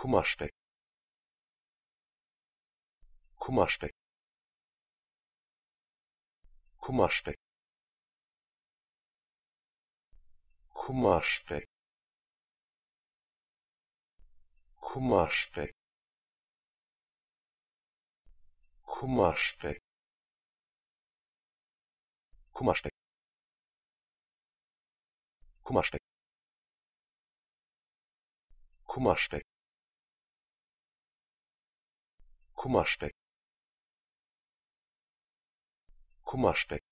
kummerspeck kummerspeck kummerspeck kummerspeck kummerspeck kummerspeck kummerspeck kummerspeck kummerspeck Kummerspeck